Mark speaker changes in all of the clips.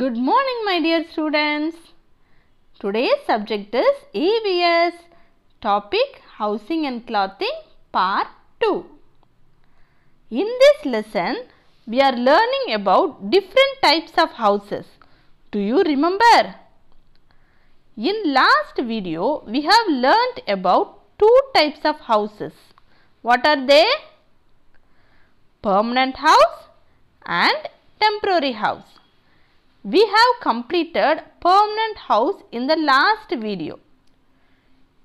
Speaker 1: Good morning my dear students. Today's subject is EBS. Topic Housing and Clothing Part 2. In this lesson, we are learning about different types of houses. Do you remember? In last video, we have learnt about two types of houses. What are they? Permanent house and temporary house. We have completed permanent house in the last video.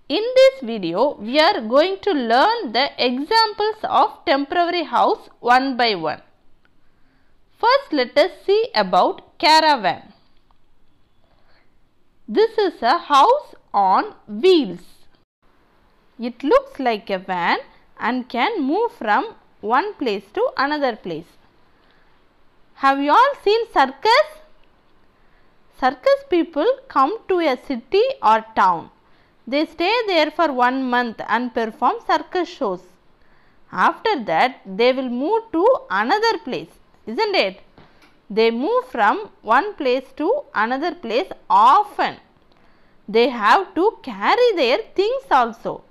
Speaker 1: In this video, we are going to learn the examples of temporary house one by one. First, let us see about caravan. This is a house on wheels. It looks like a van and can move from one place to another place. Have you all seen circus? circus people come to a city or town. They stay there for one month and perform circus shows. After that, they will move to another place, isn't it? They move from one place to another place often. They have to carry their things also.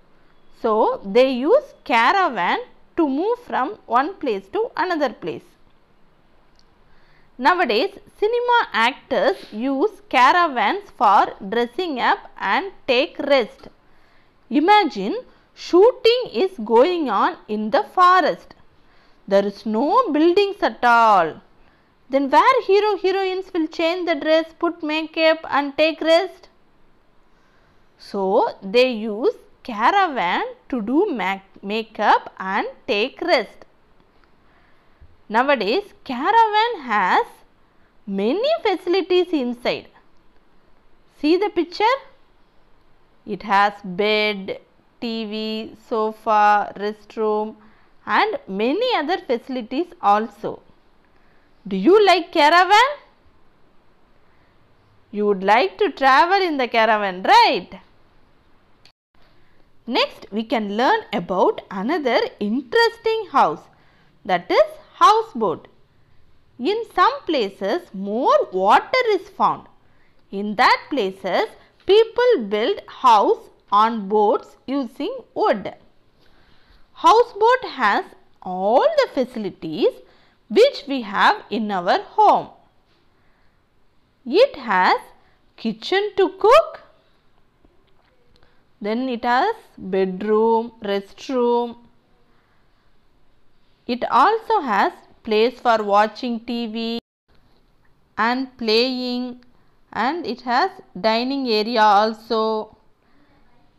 Speaker 1: So, they use caravan to move from one place to another place. Nowadays, cinema actors use caravans for dressing up and take rest. Imagine shooting is going on in the forest. There is no buildings at all. Then where hero heroines will change the dress, put makeup and take rest? So they use caravan to do makeup and take rest. Nowadays, caravan has many facilities inside. See the picture? It has bed, TV, sofa, restroom and many other facilities also. Do you like caravan? You would like to travel in the caravan, right? Next, we can learn about another interesting house that is houseboat. In some places more water is found. In that places people build house on boats using wood. Houseboat has all the facilities which we have in our home. It has kitchen to cook. Then it has bedroom, restroom, it also has place for watching TV and playing and it has dining area also.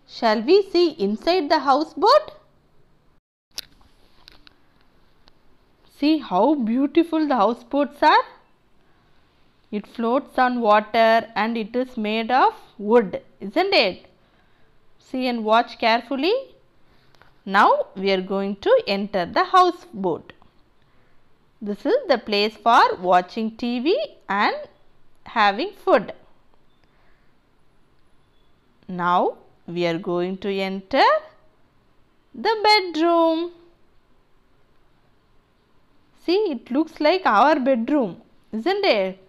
Speaker 1: Shall we see inside the houseboat? See how beautiful the houseboats are. It floats on water and it is made of wood, isn't it? See and watch carefully. Now we are going to enter the houseboat. This is the place for watching TV and having food. Now we are going to enter the bedroom. See it looks like our bedroom isn't it?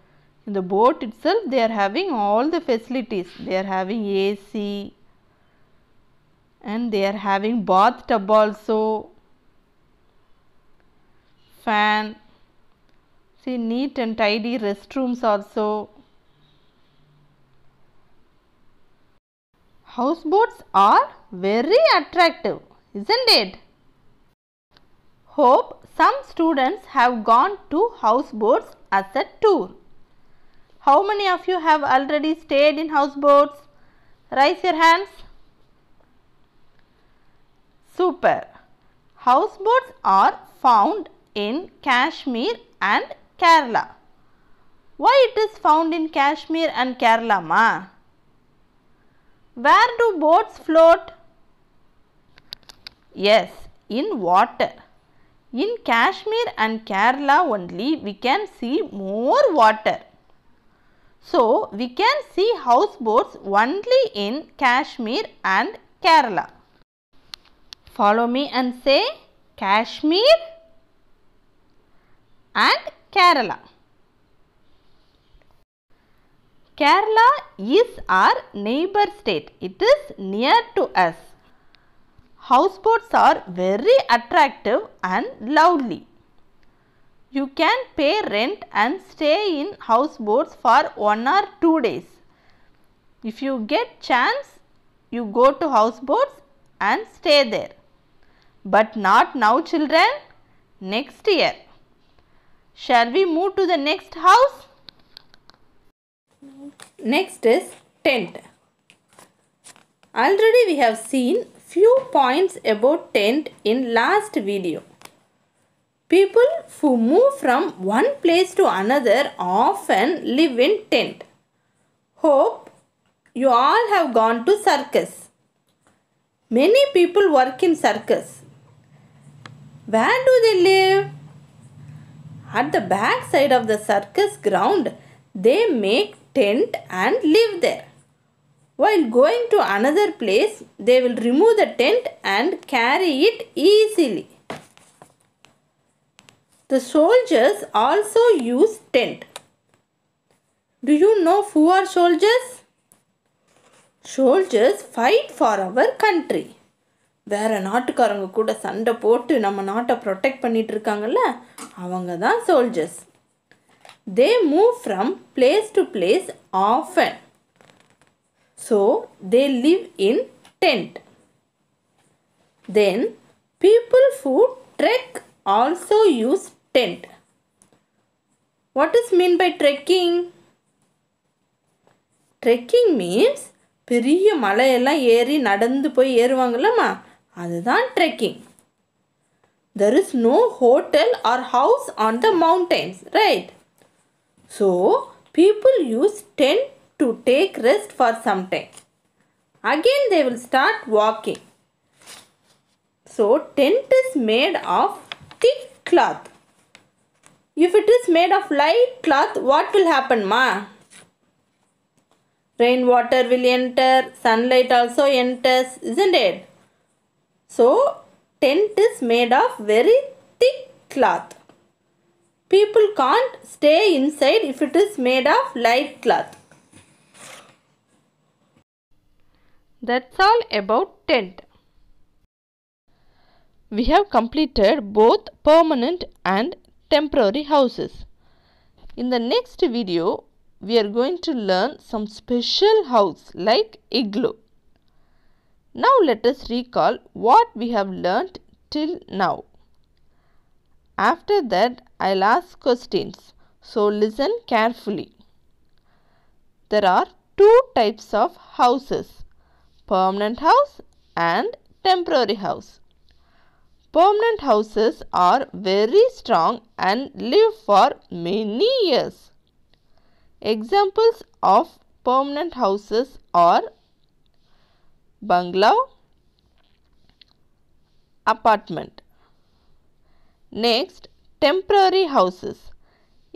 Speaker 1: In the boat itself they are having all the facilities. They are having AC, and they are having bathtub also fan see neat and tidy restrooms also houseboats are very attractive isn't it hope some students have gone to houseboats as a tour how many of you have already stayed in houseboats raise your hands super. Houseboats are found in Kashmir and Kerala. Why it is found in Kashmir and Kerala ma? Where do boats float? Yes, in water. In Kashmir and Kerala only we can see more water. So, we can see houseboats only in Kashmir and Kerala. Follow me and say Kashmir and Kerala. Kerala is our neighbor state. It is near to us. Houseboats are very attractive and lovely. You can pay rent and stay in houseboats for one or two days. If you get chance, you go to houseboats and stay there but not now children, next year. Shall we move to the next house? Next is tent. Already we have seen few points about tent in last video. People who move from one place to another often live in tent. Hope you all have gone to circus. Many people work in circus. Where do they live? At the back side of the circus ground, they make tent and live there. While going to another place, they will remove the tent and carry it easily. The soldiers also use tent. Do you know who are soldiers? Soldiers fight for our country. வேறு நாட்டுக்காரங்க கூட சண்டை போட்டு நம்ம நாட்டை protect பண்ணிகிட்டு இருக்காங்கல்ல அவங்க தான் soldiers they move from place to place often so they live in tent then people who trek also use tent what is mean by trekking trekking means பெரிய மலையெல்லாம் ஏறி நடந்து போய் ஏறுவாங்கல்லம்மா அதுதான் trekking there is no hotel or house on the mountains right so people use tent to take rest for some time again they will start walking so tent is made of thick cloth if it is made of light cloth what will ஹேப்பன்மா rain water will enter sunlight also enters isn't it so, tent is made of very thick cloth. People can't stay inside if it is made of light cloth. That's all about tent. We have completed both permanent and temporary houses. In the next video, we are going to learn some special house like igloo. Now let us recall what we have learnt till now. After that, I'll ask questions. So listen carefully. There are two types of houses. Permanent house and temporary house. Permanent houses are very strong and live for many years. Examples of permanent houses are bungalow apartment next temporary houses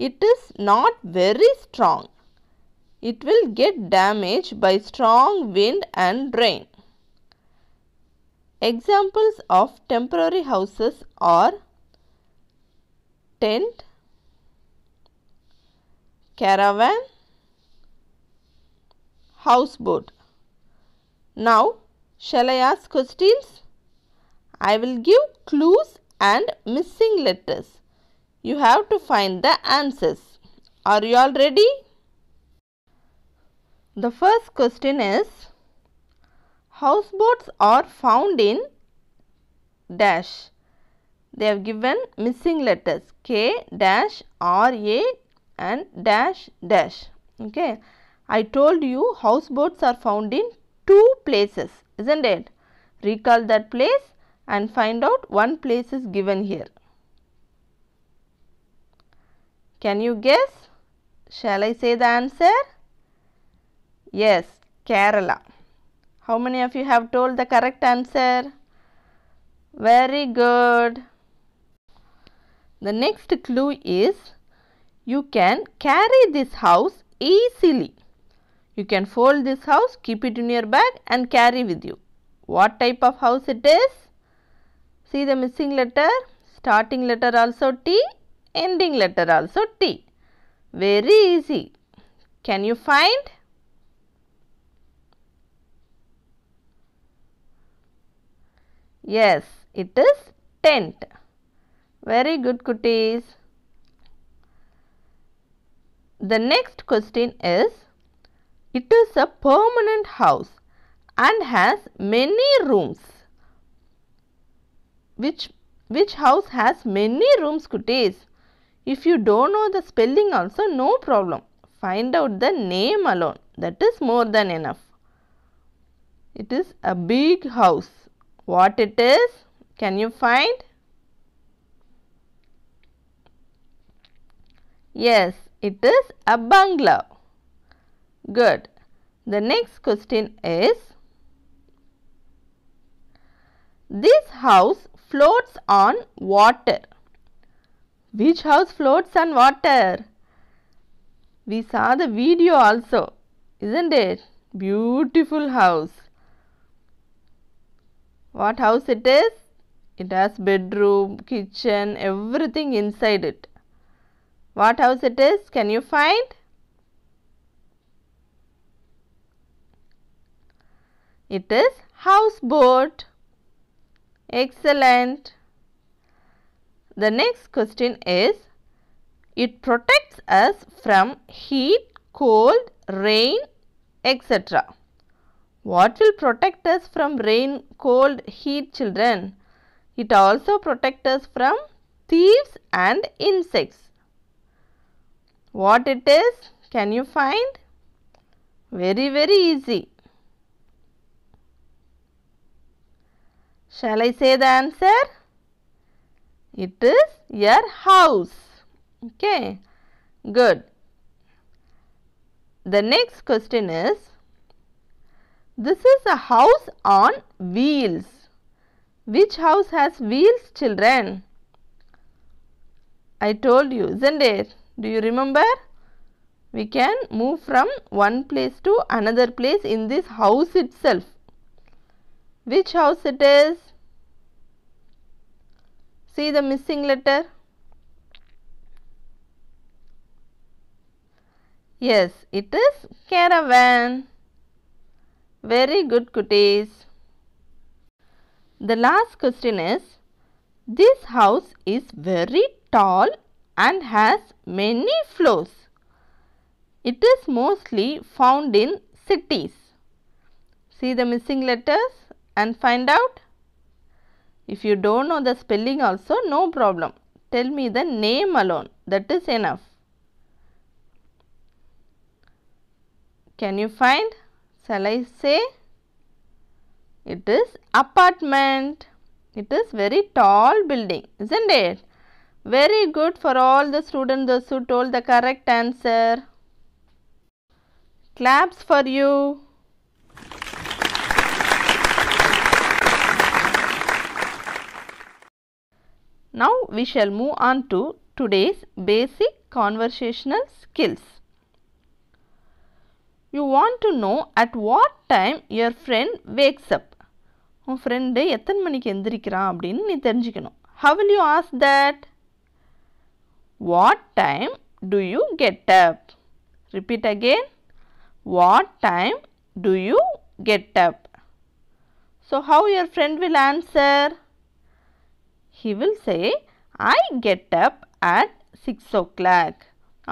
Speaker 1: it is not very strong it will get damaged by strong wind and rain examples of temporary houses are tent caravan houseboat now, shall I ask questions? I will give clues and missing letters. You have to find the answers. Are you all ready? The first question is Houseboats are found in dash. They have given missing letters K dash R A and dash dash. Okay. I told you houseboats are found in two places isn't it? Recall that place and find out one place is given here. Can you guess? Shall I say the answer? Yes, Kerala. How many of you have told the correct answer? Very good. The next clue is you can carry this house easily. You can fold this house, keep it in your bag and carry with you. What type of house it is? See the missing letter, starting letter also T, ending letter also T. Very easy. Can you find? Yes, it is tent. Very good cuties. The next question is it is a permanent house and has many rooms. Which, which house has many rooms kutis? If you don't know the spelling also no problem. Find out the name alone. That is more than enough. It is a big house. What it is? Can you find? Yes, it is a bungalow. Good. The next question is, this house floats on water. Which house floats on water? We saw the video also, isn't it? Beautiful house. What house it is? It has bedroom, kitchen, everything inside it. What house it is? Can you find? It is houseboat. Excellent. The next question is, it protects us from heat, cold, rain, etc. What will protect us from rain, cold, heat children? It also protects us from thieves and insects. What it is? Can you find? Very, very easy. Shall I say the answer? It is your house. Okay. Good. The next question is, this is a house on wheels. Which house has wheels children? I told you isn't it? Do you remember? We can move from one place to another place in this house itself. Which house it is? See the missing letter? Yes, it is caravan. Very good kutis The last question is, this house is very tall and has many floors. It is mostly found in cities. See the missing letters and find out. If you don't know the spelling also, no problem. Tell me the name alone. That is enough. Can you find? Shall I say? It is apartment. It is very tall building, isn't it? Very good for all the students those who told the correct answer. Claps for you. Now, we shall move on to today's basic conversational skills. You want to know at what time your friend wakes up. Friend, how will you ask that? What time do you get up? Repeat again. What time do you get up? So, how your friend will answer? He will say, I get up at 6 o'clock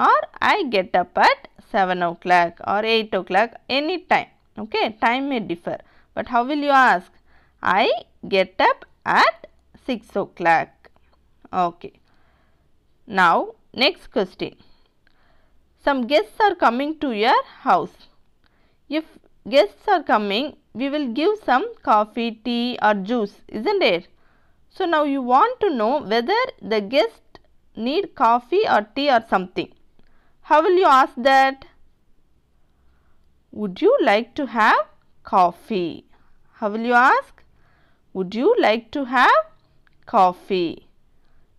Speaker 1: or I get up at 7 o'clock or 8 o'clock any time. Okay, time may differ. But how will you ask? I get up at 6 o'clock. Okay. Now, next question. Some guests are coming to your house. If guests are coming, we will give some coffee, tea or juice, isn't it? So, now you want to know whether the guest need coffee or tea or something. How will you ask that? Would you like to have coffee? How will you ask? Would you like to have coffee?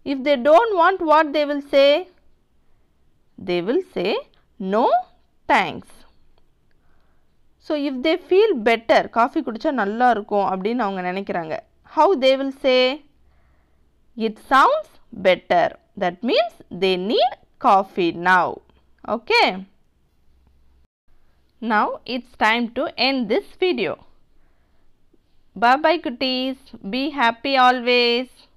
Speaker 1: If they don't want what they will say? They will say no thanks. So, if they feel better, coffee குடிச்சா நல்லா இருக்கும் அப்படின்னு அவங்க நினைக்கிறாங்க. How they will say? It sounds better. That means they need coffee now. Okay. Now it's time to end this video. Bye bye cuties. Be happy always.